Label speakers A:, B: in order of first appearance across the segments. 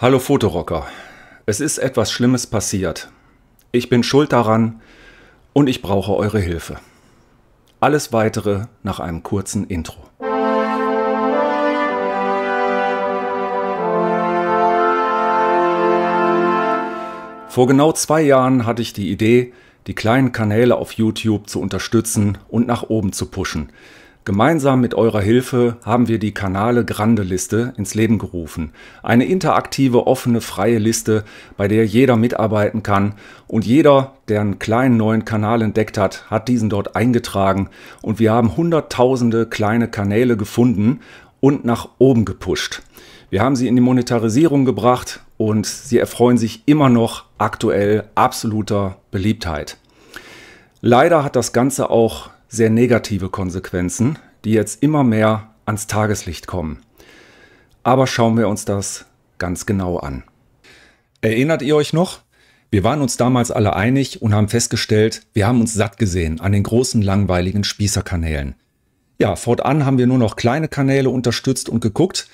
A: Hallo Fotorocker. Es ist etwas Schlimmes passiert. Ich bin schuld daran und ich brauche eure Hilfe. Alles weitere nach einem kurzen Intro. Vor genau zwei Jahren hatte ich die Idee, die kleinen Kanäle auf YouTube zu unterstützen und nach oben zu pushen, Gemeinsam mit eurer Hilfe haben wir die Kanale Grande Liste ins Leben gerufen. Eine interaktive, offene, freie Liste, bei der jeder mitarbeiten kann und jeder, der einen kleinen neuen Kanal entdeckt hat, hat diesen dort eingetragen und wir haben hunderttausende kleine Kanäle gefunden und nach oben gepusht. Wir haben sie in die Monetarisierung gebracht und sie erfreuen sich immer noch aktuell absoluter Beliebtheit. Leider hat das Ganze auch sehr negative Konsequenzen die jetzt immer mehr ans Tageslicht kommen. Aber schauen wir uns das ganz genau an. Erinnert ihr euch noch? Wir waren uns damals alle einig und haben festgestellt, wir haben uns satt gesehen an den großen langweiligen Spießerkanälen. Ja, fortan haben wir nur noch kleine Kanäle unterstützt und geguckt.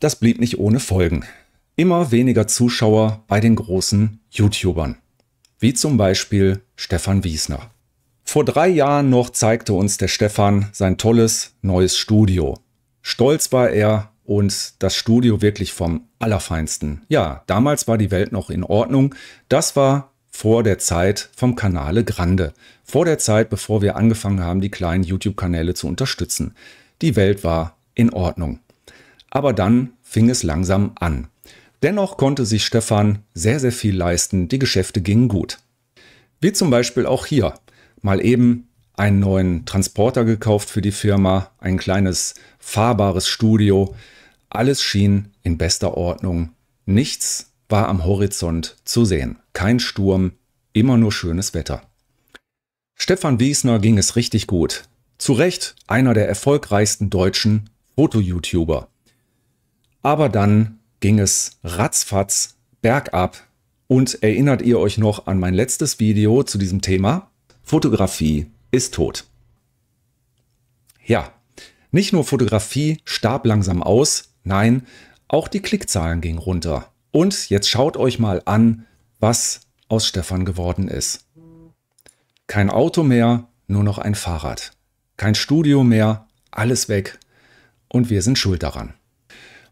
A: Das blieb nicht ohne Folgen. Immer weniger Zuschauer bei den großen YouTubern. Wie zum Beispiel Stefan Wiesner. Vor drei Jahren noch zeigte uns der Stefan sein tolles neues Studio. Stolz war er und das Studio wirklich vom Allerfeinsten. Ja, damals war die Welt noch in Ordnung. Das war vor der Zeit vom Kanale Grande. Vor der Zeit, bevor wir angefangen haben, die kleinen YouTube-Kanäle zu unterstützen. Die Welt war in Ordnung. Aber dann fing es langsam an. Dennoch konnte sich Stefan sehr, sehr viel leisten. Die Geschäfte gingen gut. Wie zum Beispiel auch hier mal eben einen neuen Transporter gekauft für die Firma, ein kleines fahrbares Studio. Alles schien in bester Ordnung. Nichts war am Horizont zu sehen. Kein Sturm, immer nur schönes Wetter. Stefan Wiesner ging es richtig gut. Zu Recht einer der erfolgreichsten deutschen Foto-YouTuber. Aber dann ging es ratzfatz bergab. Und erinnert ihr euch noch an mein letztes Video zu diesem Thema? Fotografie ist tot. Ja, nicht nur Fotografie starb langsam aus, nein, auch die Klickzahlen gingen runter. Und jetzt schaut euch mal an, was aus Stefan geworden ist. Kein Auto mehr, nur noch ein Fahrrad. Kein Studio mehr, alles weg. Und wir sind schuld daran.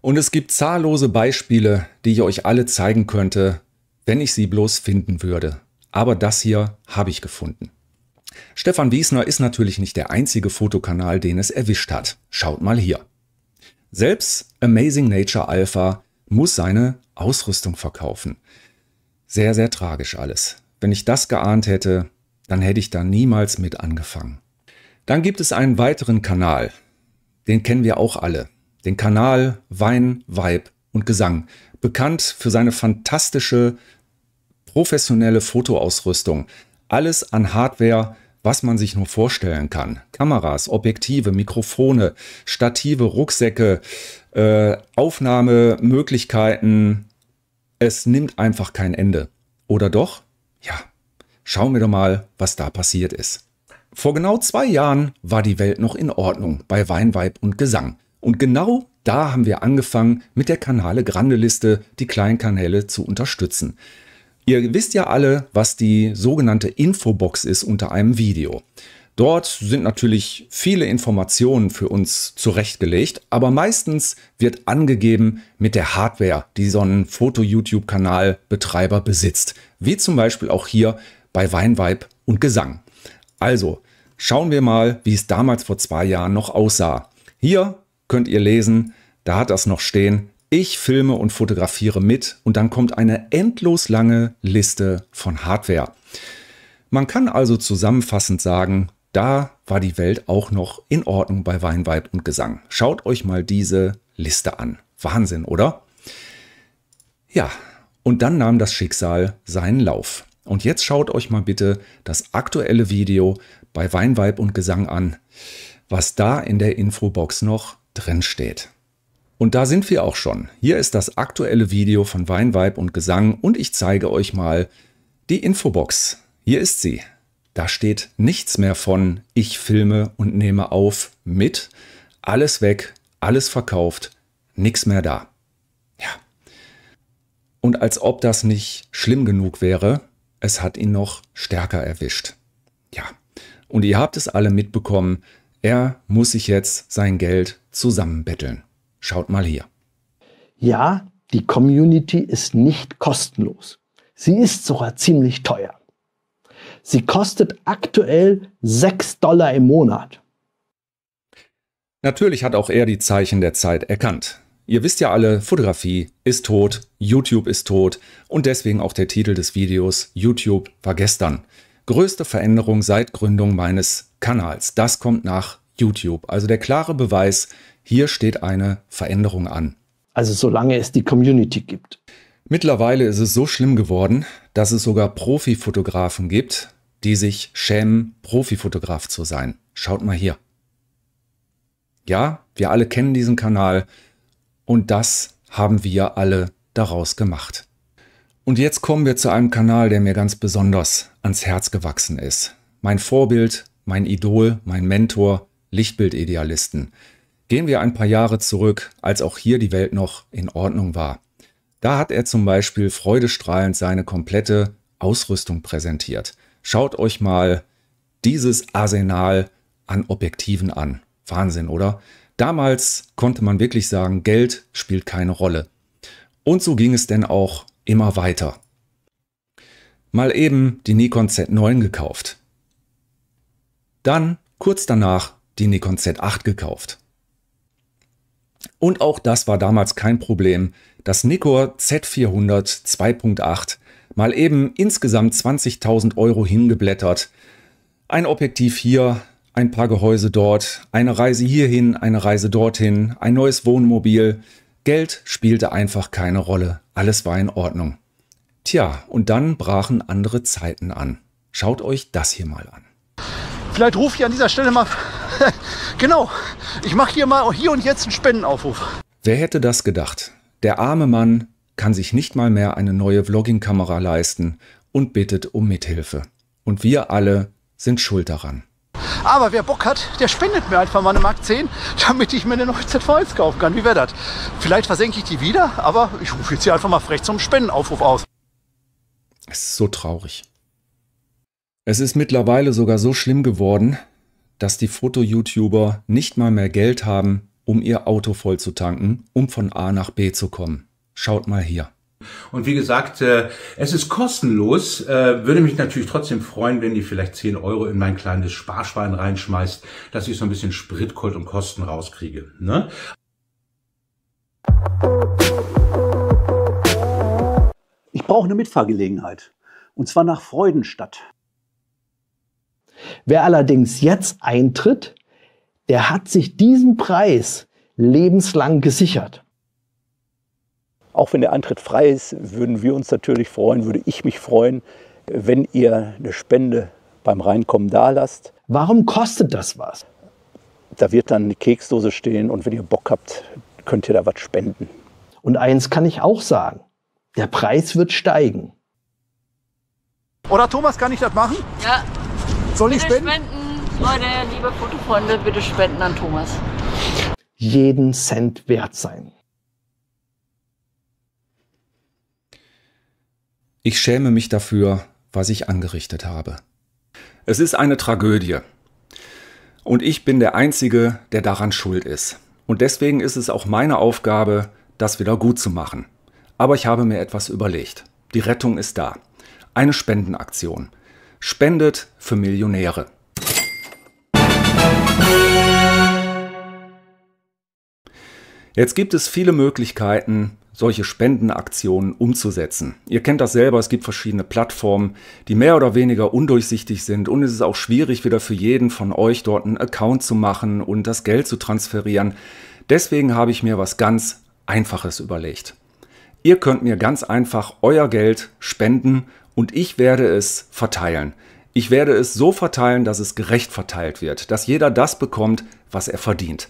A: Und es gibt zahllose Beispiele, die ich euch alle zeigen könnte, wenn ich sie bloß finden würde. Aber das hier habe ich gefunden. Stefan Wiesner ist natürlich nicht der einzige Fotokanal, den es erwischt hat. Schaut mal hier. Selbst Amazing Nature Alpha muss seine Ausrüstung verkaufen. Sehr, sehr tragisch alles. Wenn ich das geahnt hätte, dann hätte ich da niemals mit angefangen. Dann gibt es einen weiteren Kanal. Den kennen wir auch alle. Den Kanal Wein, Vibe und Gesang. Bekannt für seine fantastische professionelle Fotoausrüstung. Alles an Hardware, was man sich nur vorstellen kann. Kameras, Objektive, Mikrofone, Stative, Rucksäcke, äh, Aufnahmemöglichkeiten. Es nimmt einfach kein Ende. Oder doch? Ja, schauen wir doch mal, was da passiert ist. Vor genau zwei Jahren war die Welt noch in Ordnung bei Weinweib und Gesang. Und genau da haben wir angefangen, mit der Kanale Grande Liste die kleinen Kanäle zu unterstützen. Ihr wisst ja alle, was die sogenannte Infobox ist unter einem Video. Dort sind natürlich viele Informationen für uns zurechtgelegt, aber meistens wird angegeben mit der Hardware, die so ein foto youtube kanalbetreiber besitzt. Wie zum Beispiel auch hier bei Weinweib und Gesang. Also, schauen wir mal, wie es damals vor zwei Jahren noch aussah. Hier könnt ihr lesen, da hat das noch stehen, ich filme und fotografiere mit und dann kommt eine endlos lange Liste von Hardware. Man kann also zusammenfassend sagen, da war die Welt auch noch in Ordnung bei Weinweib und Gesang. Schaut euch mal diese Liste an. Wahnsinn, oder? Ja, und dann nahm das Schicksal seinen Lauf. Und jetzt schaut euch mal bitte das aktuelle Video bei Weinweib und Gesang an, was da in der Infobox noch drin steht. Und da sind wir auch schon. Hier ist das aktuelle Video von Weinweib und Gesang und ich zeige euch mal die Infobox. Hier ist sie. Da steht nichts mehr von ich filme und nehme auf mit. Alles weg, alles verkauft, nichts mehr da. Ja. Und als ob das nicht schlimm genug wäre, es hat ihn noch stärker erwischt. Ja. Und ihr habt es alle mitbekommen, er muss sich jetzt sein Geld zusammenbetteln. Schaut mal hier. Ja, die Community ist nicht kostenlos. Sie ist sogar ziemlich teuer. Sie kostet aktuell 6 Dollar im Monat. Natürlich hat auch er die Zeichen der Zeit erkannt. Ihr wisst ja alle, Fotografie ist tot, YouTube ist tot und deswegen auch der Titel des Videos YouTube war gestern. Größte Veränderung seit Gründung meines Kanals. Das kommt nach YouTube. Also der klare Beweis, hier steht eine Veränderung an. Also solange es die Community gibt. Mittlerweile ist es so schlimm geworden, dass es sogar Profifotografen gibt, die sich schämen, Profifotograf zu sein. Schaut mal hier. Ja, wir alle kennen diesen Kanal und das haben wir alle daraus gemacht. Und jetzt kommen wir zu einem Kanal, der mir ganz besonders ans Herz gewachsen ist. Mein Vorbild, mein Idol, mein Mentor, Lichtbildidealisten. Gehen wir ein paar Jahre zurück, als auch hier die Welt noch in Ordnung war. Da hat er zum Beispiel freudestrahlend seine komplette Ausrüstung präsentiert. Schaut euch mal dieses Arsenal an Objektiven an. Wahnsinn, oder? Damals konnte man wirklich sagen, Geld spielt keine Rolle. Und so ging es denn auch immer weiter. Mal eben die Nikon Z9 gekauft. Dann kurz danach die Nikon Z8 gekauft. Und auch das war damals kein Problem. Das Nikkor Z400 2.8 mal eben insgesamt 20.000 Euro hingeblättert. Ein Objektiv hier, ein paar Gehäuse dort, eine Reise hierhin, eine Reise dorthin, ein neues Wohnmobil. Geld spielte einfach keine Rolle. Alles war in Ordnung. Tja, und dann brachen andere Zeiten an. Schaut euch das hier mal an. Vielleicht rufe ich an dieser Stelle mal. genau, ich mache hier mal hier und jetzt einen Spendenaufruf. Wer hätte das gedacht? Der arme Mann kann sich nicht mal mehr eine neue Vlogging-Kamera leisten und bittet um Mithilfe. Und wir alle sind schuld daran. Aber wer Bock hat, der spendet mir einfach mal eine Mark 10, damit ich mir eine neue ZV1 kaufen kann. Wie wäre das? Vielleicht versenke ich die wieder, aber ich rufe jetzt hier einfach mal frech zum Spendenaufruf aus. Es ist so traurig. Es ist mittlerweile sogar so schlimm geworden, dass die Foto-YouTuber nicht mal mehr Geld haben, um ihr Auto vollzutanken, um von A nach B zu kommen. Schaut mal hier. Und wie gesagt, äh, es ist kostenlos. Äh, würde mich natürlich trotzdem freuen, wenn ihr vielleicht 10 Euro in mein kleines Sparschwein reinschmeißt, dass ich so ein bisschen Spritkult und Kosten rauskriege. Ne? Ich brauche eine Mitfahrgelegenheit. Und zwar nach Freudenstadt. Wer allerdings jetzt eintritt, der hat sich diesen Preis lebenslang gesichert. Auch wenn der Eintritt frei ist, würden wir uns natürlich freuen, würde ich mich freuen, wenn ihr eine Spende beim Reinkommen da lasst. Warum kostet das was? Da wird dann eine Keksdose stehen und wenn ihr Bock habt, könnt ihr da was spenden. Und eins kann ich auch sagen, der Preis wird steigen. Oder Thomas, kann ich das machen? Ja, soll ich bitte spenden? spenden? Leute, liebe Fotofreunde, bitte spenden an Thomas. Jeden Cent wert sein. Ich schäme mich dafür, was ich angerichtet habe. Es ist eine Tragödie. Und ich bin der Einzige, der daran schuld ist. Und deswegen ist es auch meine Aufgabe, das wieder gut zu machen. Aber ich habe mir etwas überlegt. Die Rettung ist da. Eine Spendenaktion. Spendet für Millionäre. Jetzt gibt es viele Möglichkeiten, solche Spendenaktionen umzusetzen. Ihr kennt das selber, es gibt verschiedene Plattformen, die mehr oder weniger undurchsichtig sind und es ist auch schwierig, wieder für jeden von euch dort einen Account zu machen und das Geld zu transferieren. Deswegen habe ich mir was ganz Einfaches überlegt. Ihr könnt mir ganz einfach euer Geld spenden und ich werde es verteilen. Ich werde es so verteilen, dass es gerecht verteilt wird, dass jeder das bekommt, was er verdient.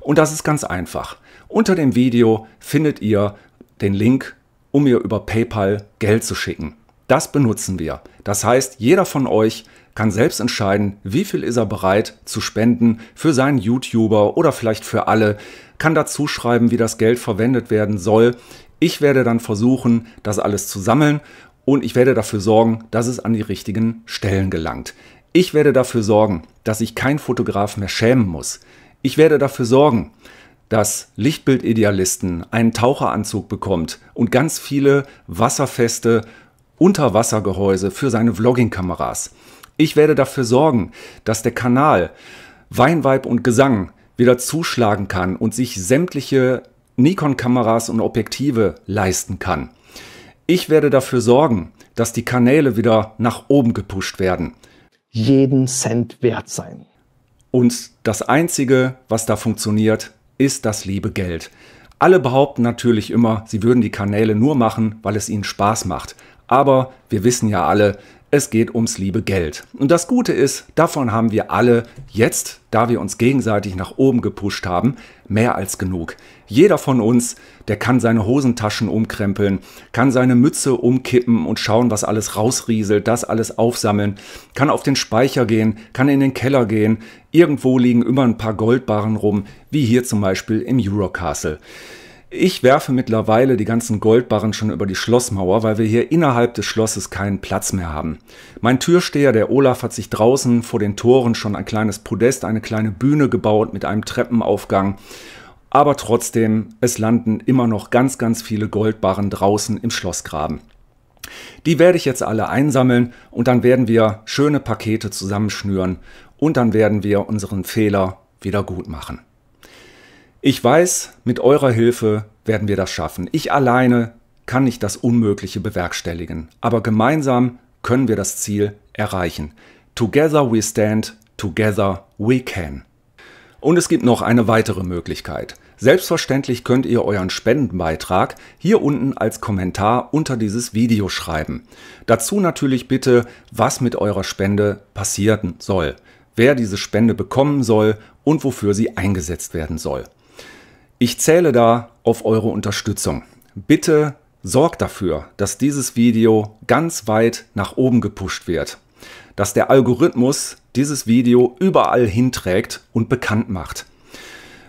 A: Und das ist ganz einfach. Unter dem Video findet ihr den Link, um mir über PayPal Geld zu schicken. Das benutzen wir. Das heißt, jeder von euch kann selbst entscheiden, wie viel ist er bereit zu spenden für seinen YouTuber oder vielleicht für alle, kann dazu schreiben, wie das Geld verwendet werden soll. Ich werde dann versuchen, das alles zu sammeln und ich werde dafür sorgen, dass es an die richtigen Stellen gelangt. Ich werde dafür sorgen, dass ich kein Fotograf mehr schämen muss. Ich werde dafür sorgen, dass Lichtbildidealisten einen Taucheranzug bekommt und ganz viele wasserfeste Unterwassergehäuse für seine Vloggingkameras. Ich werde dafür sorgen, dass der Kanal Weinweib und Gesang wieder zuschlagen kann und sich sämtliche Nikon-Kameras und Objektive leisten kann. Ich werde dafür sorgen, dass die Kanäle wieder nach oben gepusht werden. Jeden Cent wert sein. Und das Einzige, was da funktioniert, ist das liebe Geld. Alle behaupten natürlich immer, sie würden die Kanäle nur machen, weil es ihnen Spaß macht. Aber wir wissen ja alle, es geht ums liebe Geld. Und das Gute ist, davon haben wir alle jetzt, da wir uns gegenseitig nach oben gepusht haben, mehr als genug. Jeder von uns, der kann seine Hosentaschen umkrempeln, kann seine Mütze umkippen und schauen, was alles rausrieselt, das alles aufsammeln, kann auf den Speicher gehen, kann in den Keller gehen. Irgendwo liegen immer ein paar Goldbarren rum, wie hier zum Beispiel im Eurocastle. Ich werfe mittlerweile die ganzen Goldbarren schon über die Schlossmauer, weil wir hier innerhalb des Schlosses keinen Platz mehr haben. Mein Türsteher, der Olaf, hat sich draußen vor den Toren schon ein kleines Podest, eine kleine Bühne gebaut mit einem Treppenaufgang. Aber trotzdem, es landen immer noch ganz, ganz viele Goldbarren draußen im Schlossgraben. Die werde ich jetzt alle einsammeln und dann werden wir schöne Pakete zusammenschnüren und dann werden wir unseren Fehler wieder gut machen. Ich weiß, mit eurer Hilfe werden wir das schaffen. Ich alleine kann nicht das Unmögliche bewerkstelligen, aber gemeinsam können wir das Ziel erreichen. Together we stand, together we can. Und es gibt noch eine weitere Möglichkeit. Selbstverständlich könnt ihr euren Spendenbeitrag hier unten als Kommentar unter dieses Video schreiben. Dazu natürlich bitte, was mit eurer Spende passieren soll, wer diese Spende bekommen soll und wofür sie eingesetzt werden soll. Ich zähle da auf eure Unterstützung. Bitte sorgt dafür, dass dieses Video ganz weit nach oben gepusht wird, dass der Algorithmus dieses Video überall hinträgt und bekannt macht.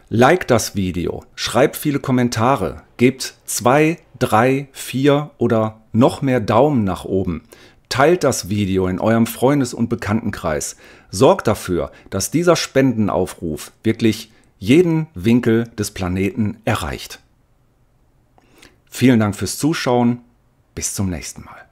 A: Like das Video, schreibt viele Kommentare, gebt zwei, drei, vier oder noch mehr Daumen nach oben. Teilt das Video in eurem Freundes- und Bekanntenkreis. Sorgt dafür, dass dieser Spendenaufruf wirklich jeden Winkel des Planeten erreicht. Vielen Dank fürs Zuschauen. Bis zum nächsten Mal.